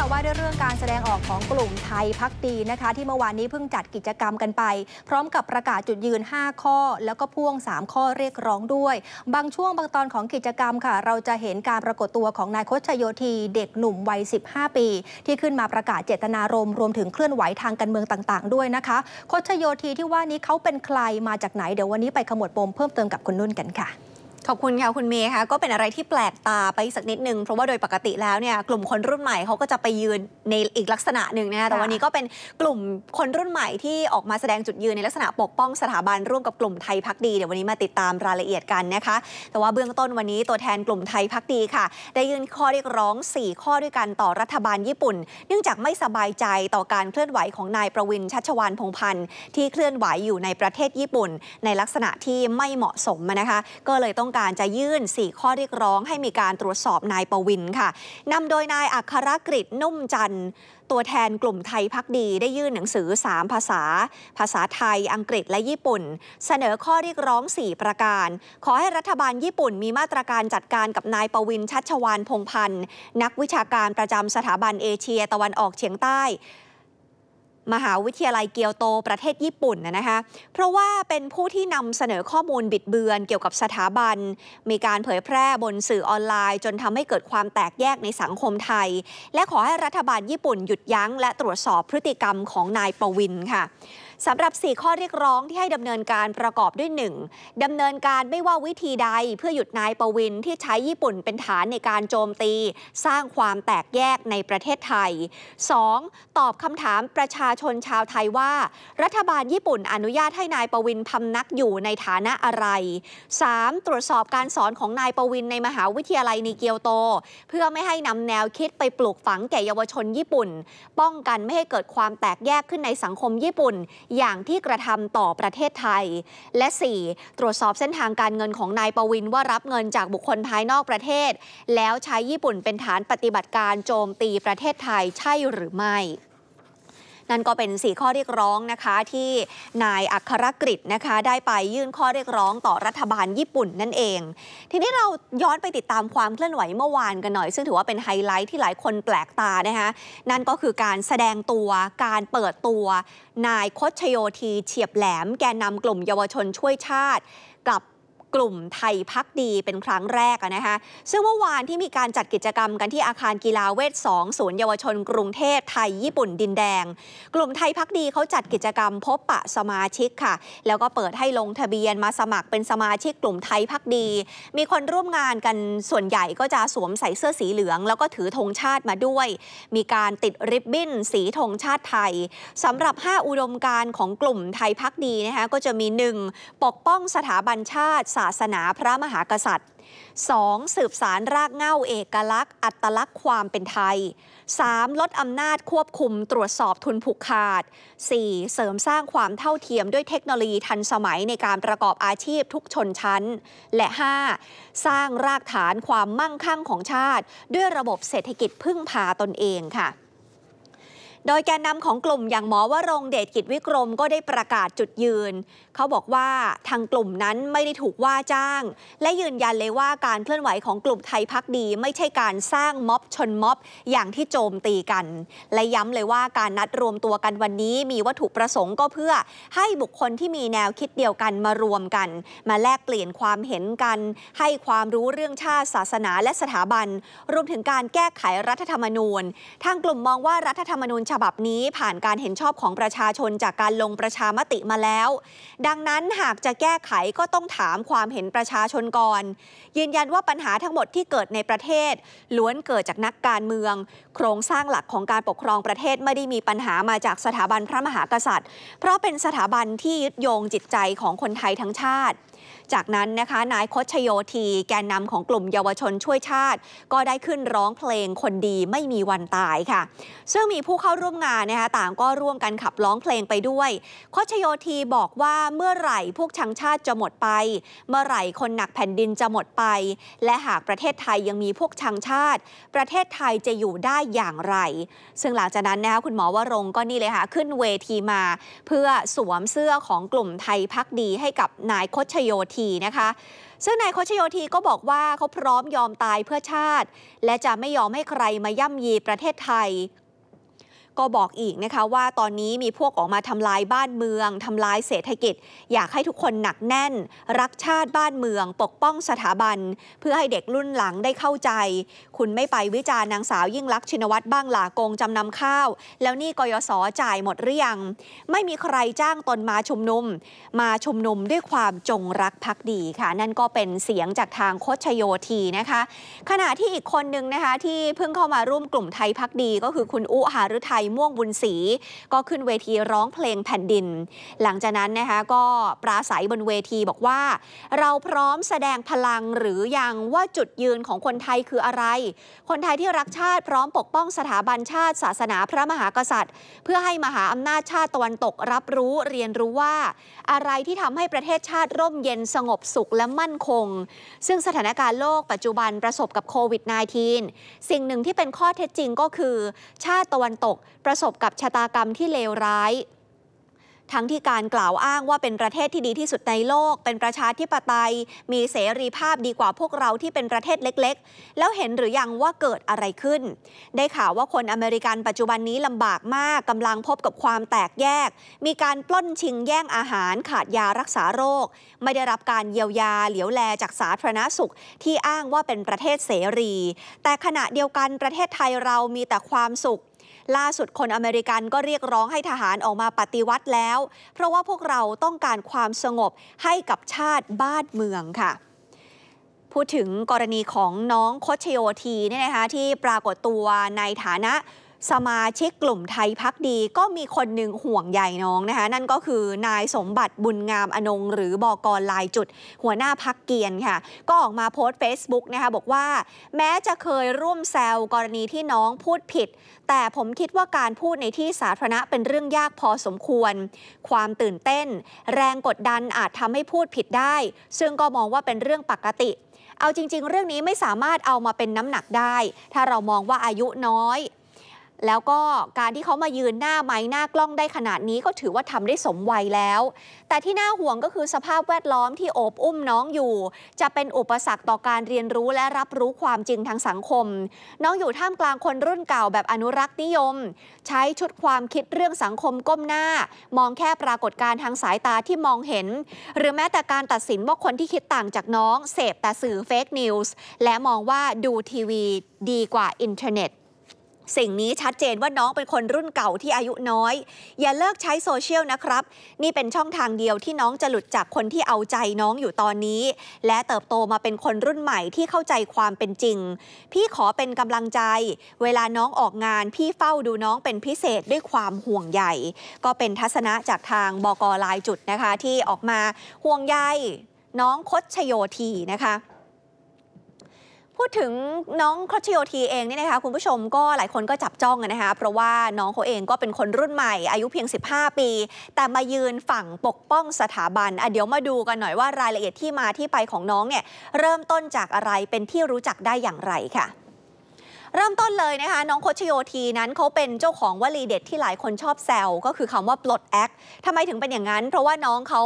ค่ะว่าด้วยเรื่องการแสดงออกของกลุ่มไทยพักดีนะคะ ที่เมื่อวานนี้เพิ่งจัดกิจกรรมกันไป พร้อมกับประกาศจุดยืน 5 ข้อ แล้วก็พ่วง 3 ข้อเรียกร้องด้วย บางช่วงบางตอนของกิจกรรมค่ะ เราจะเห็นการปรากฏตัวของนายคชโยธี เด็กหนุ่มวัย 15 ปี ที่ขึ้นมาประกาศเจตนารมณ์รวมถึงเคลื่อนไหวทางการเมืองต่างๆ ด้วยนะคะ คชโยธีที่ว่านี้เขาเป็นใครมาจากไหนเดี๋ยววันนี้ไปขมวดปมเพิ่มเติมกับคุณนุ่นกันค่ะขอบคุณค่ะคุณเมย์ค่ะ ก็เป็นอะไรที่แปลกตาไปสักนิดนึงเพราะว่าโดยปกติแล้วเนี่ยกลุ่มคนรุ่นใหม่เขาก็จะไปยืนในอีกลักษณะหนึ่งนะคะแต่วันนี้ก็เป็นกลุ่มคนรุ่นใหม่ที่ออกมาแสดงจุดยืน ในลักษณะปกป้องสถาบันร่วมกับกลุ่มไทยพักดี เดี๋ยววันนี้มาติดตามรายละเอียดกันนะคะแต่ว่าเบื้องต้นวันนี้ตัวแทนกลุ่มไทยพักดีค่ะ ได้ยื่นข้อเรียกร้อง 4 ข้อด้วยกันต่อรัฐบาลญี่ปุ่น เนื่องจากไม่สบายใจต่อการเคลื่อนไหวของนายประวินชัชวานพงพันธ์ที่เคลื่อนไหวอยู่ในประเทศญี่ปุ่นในลักษณะที่ไม่เหมาะสมนะคะก็เลยต้องการจะยื่น4ข้อเรียกร้องให้มีการตรวจสอบนายประวินค่ะนำโดยนายอัครกฤษนุ่มจันทร์ตัวแทนกลุ่มไทยพักดี ได้ยื่นหนังสือ 3 ภาษา ภาษาไทย อังกฤษและญี่ปุ่น เสนอข้อเรียกร้อง 4 ประการ ขอให้รัฐบาลญี่ปุ่นมีมาตรการจัดการกับนายประวิน ชัชวานพงพันธ์นักวิชาการประจำสถาบันเอเชียตะวันออกเฉียงใต้มหาวิทยาลัยเกียวโตประเทศญี่ปุ่นนะคะ เพราะว่าเป็นผู้ที่นำเสนอข้อมูลบิดเบือนเกี่ยวกับสถาบัน มีการเผยแพร่บนสื่อออนไลน์ จนทำให้เกิดความแตกแยกในสังคมไทย และขอให้รัฐบาลญี่ปุ่นหยุดยั้งและตรวจสอบพฤติกรรมของนายประวินค่ะสำหรับ 4 ข้อเรียกร้องที่ให้ดำเนินการประกอบด้วย 1. ดำเนินการไม่ว่าวิธีใดเพื่อหยุดนายประวินที่ใช้ญี่ปุ่นเป็นฐานในการโจมตี สร้างความแตกแยกในประเทศไทย 2. ตอบคำถามประชาชนชาวไทยว่า รัฐบาลญี่ปุ่นอนุญาตให้นายประวินพำนักอยู่ในฐานะอะไร 3. ตรวจสอบการสอนของนายประวินในมหาวิทยาลัยนิเกียวโต เพื่อไม่ให้นำแนวคิดไปปลูกฝังแก่เยาวชนญี่ปุ่น ป้องกันไม่ให้เกิดความแตกแยกขึ้นในสังคมญี่ปุ่นอย่างที่กระทำต่อประเทศไทย และ 4. ตรวจสอบเส้นทางการเงินของนายปวินว่ารับเงินจากบุคคลภายนอกประเทศ แล้วใช้ญี่ปุ่นเป็นฐานปฏิบัติการโจมตีประเทศไทยใช่หรือไม่นั่นก็เป็น4ข้อเรียกร้องนะคะที่นายอัครกฤษนะคะได้ไปยื่นข้อเรียกร้องต่อรัฐบาลญี่ปุ่นนั่นเอง ทีนี้เราย้อนไปติดตามความเคลื่อนไหวเมื่อวานกันหน่อย ซึ่งถือว่าเป็นไฮไลท์ที่หลายคนแปลกตานะคะนั่นก็คือการแสดงตัวการเปิดตัว นายคชโยทีเฉียบแหลม แกนนำกลุ่มเยาวชนช่วยชาติกับกลุ่มไทยพักดีเป็นครั้งแรกนะคะ ซึ่งเมื่อวานที่มีการจัดกิจกรรมกันที่อาคารกีฬาเวทสองศูนย์เยาวชนกรุงเทพไทยญี่ปุ่นดินแดง กลุ่มไทยพักดีเขาจัดกิจกรรมพบปะสมาชิกค่ะ แล้วก็เปิดให้ลงทะเบียนมาสมัครเป็นสมาชิกกลุ่มไทยพักดี มีคนร่วมงานกันส่วนใหญ่ก็จะสวมใส่เสื้อสีเหลือง แล้วก็ถือธงชาติมาด้วย มีการติดริบบิ้น สีธงชาติไทย สำหรับ 5 อุดมการของกลุ่มไทยพักดีนะคะก็จะมี 1. ปกป้องสถาบันชาติศาสนาพระมหากษัตริย์ 2. สืบสารรากเหง้าเอกลักษณ์อัตลักษณ์ความเป็นไทย 3. ลดอำนาจควบคุมตรวจสอบทุนผูกขาด 4. เสริมสร้างความเท่าเทียมด้วยเทคโนโลยีทันสมัยในการประกอบอาชีพทุกชนชั้น และ 5. สร้างรากฐานความมั่งคั่งของชาติ ด้วยระบบเศรษฐกิจพึ่งพาตนเองค่ะโดยแกนนำของกลุ่มอย่างหมอวรงเดชกิจวิกรมก็ได้ประกาศจุดยืน เขาบอกว่าทางกลุ่มนั้นไม่ได้ถูกว่าจ้าง และยืนยันเลยว่าการเคลื่อนไหวของกลุ่มไทยพักดีไม่ใช่การสร้างม็อบชนม็อบอย่างที่โจมตีกัน และย้ำเลยว่าการนัดรวมตัวกันวันนี้ มีวัตถุประสงค์ก็เพื่อ ให้บุคคลที่มีแนวคิดเดียวกันมารวมกัน มาแลกเปลี่ยนความเห็นกัน ให้ความรู้เรื่องชาติศาสนาและสถาบันรวมถึงการแก้ไขรัฐธรรมนูญ ทางกลุ่มมองว่ารัฐธรรมนูญฉบับนี้ผ่านการเห็นชอบของประชาชนจากการลงประชามติมาแล้ว ดังนั้นหากจะแก้ไขก็ต้องถามความเห็นประชาชนก่อน ยืนยันว่าปัญหาทั้งหมดที่เกิดในประเทศ ล้วนเกิดจากนักการเมืองโครงสร้างหลักของการปกครองประเทศไม่ได้มีปัญหามาจากสถาบันพระมหากษัตริย์ เพราะเป็นสถาบันที่ยึดโยงจิตใจของคนไทยทั้งชาติ จากนั้น นะคะ นายคชโยธีแกนนำของกลุ่มเยาวชนช่วยชาติ ก็ได้ขึ้นร้องเพลงคนดีไม่มีวันตายค่ะ ซึ่งมีผู้เข้าร่วมงานนะคะต่างก็ร่วมกันขับร้องเพลงไปด้วย คชโยธีบอกว่าเมื่อไหร่พวกชังชาติจะหมดไป เมื่อไหร่คนหนักแผ่นดินจะหมดไป และหากประเทศไทยยังมีพวกชังชาติ ประเทศไทยจะอยู่ได้อย่างไร ซึ่งหลังจากนั้นนะคะ คุณหมอวรงก็นี่เลยค่ะ ขึ้นเวทีมา เพื่อสวมเสื้อของกลุ่มไทยพักดีให้กับนายคชโยธีนะคะ ซึ่งนายคชโยธีก็บอกว่าเขาพร้อมยอมตายเพื่อชาติ และจะไม่ยอมให้ใครมาย่ำยีประเทศไทยก็บอกอีกนะคะ ว่าตอนนี้มีพวกออกมาทำลายบ้านเมืองทำลายเศรษฐกิจ อยากให้ทุกคนหนักแน่น รักชาติบ้านเมือง ปกป้องสถาบัน เพื่อให้เด็กรุ่นหลังได้เข้าใจ คุณไม่ไปวิจารณ์นางสาวยิ่งลักษณ์ชินวัตรบ้างหลากงจำนำข้าว แล้วนี่กยศจ่ายหมดหรือยังไม่มีใครจ้างตนมาชุมนุม มาชุมนุมด้วยความจงรักภักดีค่ะ นั่นก็เป็นเสียงจากทางโคชโยทีนะคะ ขณะที่อีกคนนึงนะคะที่เพิ่งเข้ามาร่วมกลุ่มไทยพักดี ก็คือคุณอุหาฤทัยม่วงบุญศรีก็ขึ้นเวทีร้องเพลงแผ่นดิน หลังจากนั้นนะคะก็ปราศัยบนเวทีบอกว่า เราพร้อมแสดงพลังหรือยังว่าจุดยืนของคนไทยคืออะไร คนไทยที่รักชาติพร้อมปกป้องสถาบันชาติ ศาสนาพระมหากษัตริย์ เพื่อให้มหาอำนาจชาติตะวันตกรับรู้เรียนรู้ว่า อะไรที่ทำให้ประเทศชาติร่มเย็นสงบสุขและมั่นคง ซึ่งสถานการณ์โลกปัจจุบันประสบกับโควิด -19 สิ่งหนึ่งที่เป็นข้อเท็จจริงก็คือชาติตะวันตกประสบกับชะตากรรมที่เลวร้าย ทั้งที่การกล่าวอ้างว่าเป็นประเทศที่ดีที่สุดในโลก เป็นประชาธิปไตย มีเสรีภาพดีกว่าพวกเราที่เป็นประเทศเล็ก ๆ แล้วเห็นหรือยังว่าเกิดอะไรขึ้น ได้ข่าวว่าคนอเมริกันปัจจุบันนี้ลำบากมากกำลังพบกับความแตกแยก มีการปล้นชิงแย่งอาหารขาดยารักษาโรค ไม่ได้รับการเยียวยาเหลียวแลจากสาธารณสุขที่อ้างว่าเป็นประเทศเสรี แต่ขณะเดียวกันประเทศไทยเรามีแต่ความสุขล่าสุดคนอเมริกันก็เรียกร้องให้ทหารออกมาปฏิวัติแล้ว เพราะว่าพวกเราต้องการความสงบให้กับชาติบ้านเมืองค่ะ พูดถึงกรณีของน้องโคชโยทีเนี่ยนะคะที่ปรากฏตัวในฐานะสมาชิกกลุ่มไทยพักดีก็มีคนหนึ่งห่วงใหญ่น้องนะคะนั่นก็คือนายสมบัติบุญงามอนงหรือบอกรลายจุด หัวหน้าพักเกียนค่ะ ก็ออกมาโพสต์เฟซบุ๊กนะคะบอกว่า แม้จะเคยร่วมแซวกรณีที่น้องพูดผิด แต่ผมคิดว่าการพูดในที่สาธารณะเป็นเรื่องยากพอสมควร ความตื่นเต้น แรงกดดันอาจทำให้พูดผิดได้ ซึ่งก็มองว่าเป็นเรื่องปกติ เอาจริงๆ เรื่องนี้ไม่สามารถเอามาเป็นน้ำหนักได้ ถ้าเรามองว่าอายุน้อยแล้วก็การที่เขามายืนหน้า ไม้หน้ากล้องได้ขนาดนี้ก็ถือว่าทำได้สมวัยแล้ว แต่ที่น่าห่วงก็คือสภาพแวดล้อมที่โอบอุ้มน้องอยู่ จะเป็นอุปสรรคต่อการเรียนรู้และรับรู้ความจริงทางสังคม น้องอยู่ท่ามกลางคนรุ่นเก่าแบบอนุรักษ์นิยม ใช้ชุดความคิดเรื่องสังคมก้มหน้า มองแค่ปรากฏการณ์ทางสายตาที่มองเห็น หรือแม้แต่การตัดสินว่าคนที่คิดต่างจากน้องเสพแต่สื่อเฟกนิวส์และมองว่าดูทีวีดีกว่าอินเทอร์เน็ตสิ่งนี้ชัดเจนว่าน้องเป็นคนรุ่นเก่าที่อายุน้อย อย่าเลิกใช้โซเชียลนะครับ นี่เป็นช่องทางเดียวที่น้องจะหลุดจากคนที่เอาใจน้องอยู่ตอนนี้ และเติบโตมาเป็นคนรุ่นใหม่ที่เข้าใจความเป็นจริง พี่ขอเป็นกำลังใจ เวลาน้องออกงานพี่เฝ้าดูน้องเป็นพิเศษด้วยความห่วงใยก็เป็นทัศนะจากทางบกลายจุดนะคะที่ออกมาห่วงใยน้องคดชโยทีนะคะพูดถึงน้องครชโอทีเองเนี่ยนะคะ คุณผู้ชมก็หลายคนก็จับจ้องนะคะ เพราะว่าน้องเขาเองก็เป็นคนรุ่นใหม่ อายุเพียง 15 ปี แต่มายืนฝั่งปกป้องสถาบันอ่ะเดี๋ยวมาดูกันหน่อยว่ารายละเอียดที่มาที่ไปของน้องเนี่ยเริ่มต้นจากอะไรเป็นที่รู้จักได้อย่างไรค่ะเริ่มต้นเลยนะคะน้องโคชโยทีนั้นเขาเป็นเจ้าของวลีเด็ดที่หลายคนชอบแซวก็คือคำว่าปลดแอคทำไมถึงเป็นอย่างนั้น เพราะว่าน้องเขา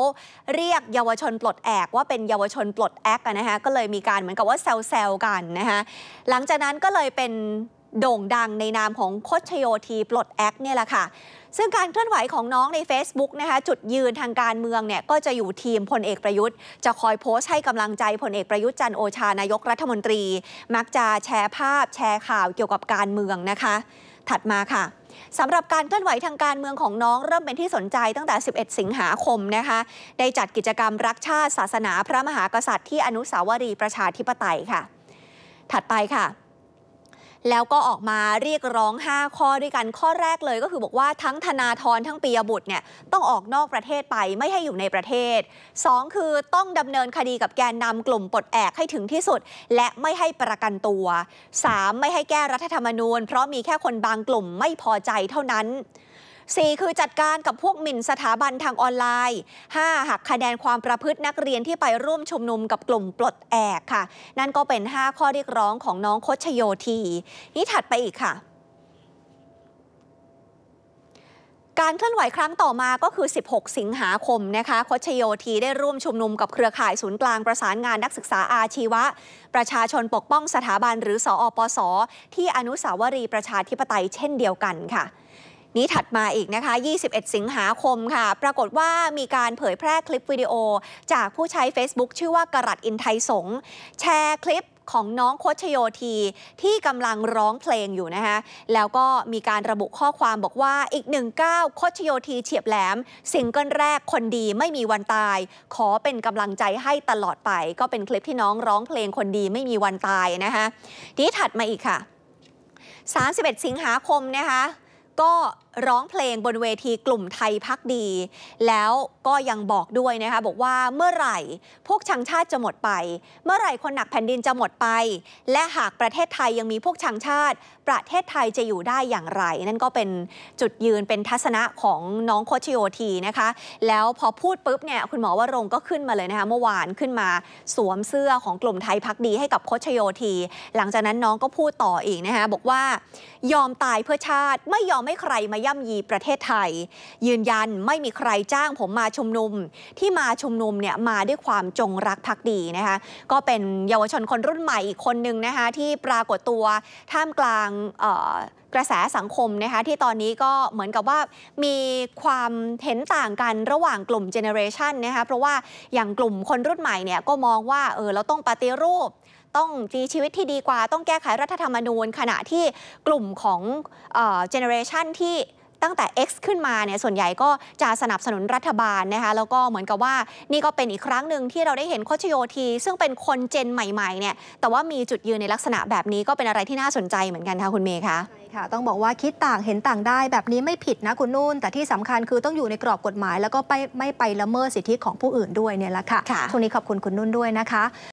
เรียกเยาวชนปลดแอกว่าเป็นเยาวชนปลดแอกนะคะก็เลยมีการเหมือนกับว่าแซวๆกันนะคะหลังจากนั้นก็เลยเป็นโด่งดังในนามของโคชโยทีปลดแอคเนี่ยแหละค่ะซึ่งการเคลื่อนไหวของน้องใน Facebook นะคะ จุดยืนทางการเมืองเนี่ยก็จะอยู่ทีมพลเอกประยุทธ์ จะคอยโพสต์ให้กำลังใจพลเอกประยุทธ์จันโอชา นายกรัฐมนตรี มักจะแชร์ภาพ แชร์ข่าวเกี่ยวกับการเมืองนะคะ ถัดมาค่ะสำหรับการเคลื่อนไหวทางการเมืองของน้องเริ่มเป็นที่สนใจตั้งแต่ 11 สิงหาคมนะคะ ได้จัดกิจกรรมรักชาติ ศาสนาพระมหากษัตริย์ที่อนุสาวรีย์ประชาธิปไตยค่ะ ถัดไปค่ะแล้วก็ออกมาเรียกร้อง 5 ข้อด้วยกันข้อแรกเลยก็คือบอกว่าทั้งธนาธรทั้งปียบุตรเนี่ยต้องออกนอกประเทศไปไม่ให้อยู่ในประเทศ 2 คือ ต้องดำเนินคดีกับแกนนำกลุ่มปลดแอกให้ถึงที่สุด และไม่ให้ประกันตัว 3. ไม่ให้แก้รัฐธรรมนูญเพราะมีแค่คนบางกลุ่มไม่พอใจเท่านั้น4 คือจัดการกับพวกหมิ่นสถาบันทางออนไลน์ 5หักคะแนนความประพฤตินักเรียนที่ไปร่วมชุมนุมกับกลุ่มปลดแอกค่ะ นั่นก็เป็น 5 ข้อเรียกร้องของน้องคชโยทีนี่ถัดไปอีกค่ะ การเคลื่อนไหวครั้งต่อมาก็คือ 16 สิงหาคมนะคะคชโยทีได้ร่วมชุมนุมกับเครือข่ายศูนย์กลางประสานงานนักศึกษาอาชีวะ ประชาชนปกป้องสถาบันหรือสออปสที่อนุสาวรีย์ประชาธิปไตยเช่นเดียวกันค่ะนี้ถัดมาอีกนะคะ 21 สิงหาคมค่ะ ปรากฏว่ามีการเผยแพร่คลิปวิดีโอจากผู้ใช้ Facebook ชื่อว่า กรัตอินไทยสงแชร์คลิปของน้องโคชโยทีที่กำลังร้องเพลงอยู่นะคะ แล้วก็มีการระบุข้อความบอกว่าอีกหนึ่งก้าวโคชโยที เฉียบแหลมสิงเกิลแรกคนดีไม่มีวันตาย ขอเป็นกำลังใจให้ตลอดไป ก็เป็นคลิปที่น้องร้องเพลงคนดีไม่มีวันตายนะคะทีนี้ถัดมาอีกค่ะ 31 สิงหาคมนะคะก็ร้องเพลงบนเวทีกลุ่มไทยพักดี แล้วก็ยังบอกด้วยนะคะบอกว่าเมื่อไหร่ พวกชังชาติจะหมดไป เมื่อไหร่ คนหนักแผ่นดินจะหมดไป และหากประเทศไทยยังมีพวกชังชาติ ประเทศไทยจะอยู่ได้อย่างไร นั่นก็เป็นจุดยืนเป็นทัศนะของน้องโคชิโอทีนะคะแล้วพอพูดปุ๊บเนี่ยคุณหมอวรงก็ขึ้นมาเลยนะคะเมื่อวานขึ้นมาสวมเสื้อของกลุ่มไทยพักดีให้กับโคชโยที หลังจากนั้นน้องก็พูดต่ออีกนะคะบอกว่ายอมตายเพื่อชาติไม่ยอมให้ใครมาย่ำยีประเทศไทย ยืนยันไม่มีใครจ้างผมมาชุมนุมที่มาชุมนุมเนี่ยมาด้วยความจงรักภักดีนะคะก็เป็นเยาวชนคนรุ่นใหม่อีกคนหนึ่งนะคะที่ปรากฏตัวท่ามกลางกระแสสังคมนะคะที่ตอนนี้ก็เหมือนกับว่ามีความเห็นต่างกันระหว่างกลุ่มเจเนอเรชันนะคะเพราะว่าอย่างกลุ่มคนรุ่นใหม่เนี่ยก็มองว่าเออเราต้องปฏิรูปต้องมีชีวิตที่ดีกว่าต้องแก้ไขรัฐธรรมนูญ ขณะที่กลุ่มของเจเนอเรชันที่ตั้งแต่ X ขึ้นมาเนี่ยส่วนใหญ่ก็จะสนับสนุนรัฐบาลนะคะแล้วก็เหมือนกับว่านี่ก็เป็นอีกครั้งหนึ่งที่เราได้เห็นโคชโยทีซึ่งเป็นคนเจนใหม่ๆเนี่ยแต่ว่ามีจุดยืนในลักษณะแบบนี้ก็เป็นอะไรที่น่าสนใจเหมือนกันค่ะคุณเมย์คะค่ะต้องบอกว่าคิดต่างเห็นต่างได้แบบนี้ไม่ผิดนะคุณนุ่น แต่ที่สำคัญคือต้องอยู่ในกรอบกฎหมาย แล้วก็ไปไม่ไปละเมิดสิทธิของผู้อื่นด้วยเนี่ยแหละค่ะทุกงนี้ขอบคุณคุณนุ่นด้วยนะคะ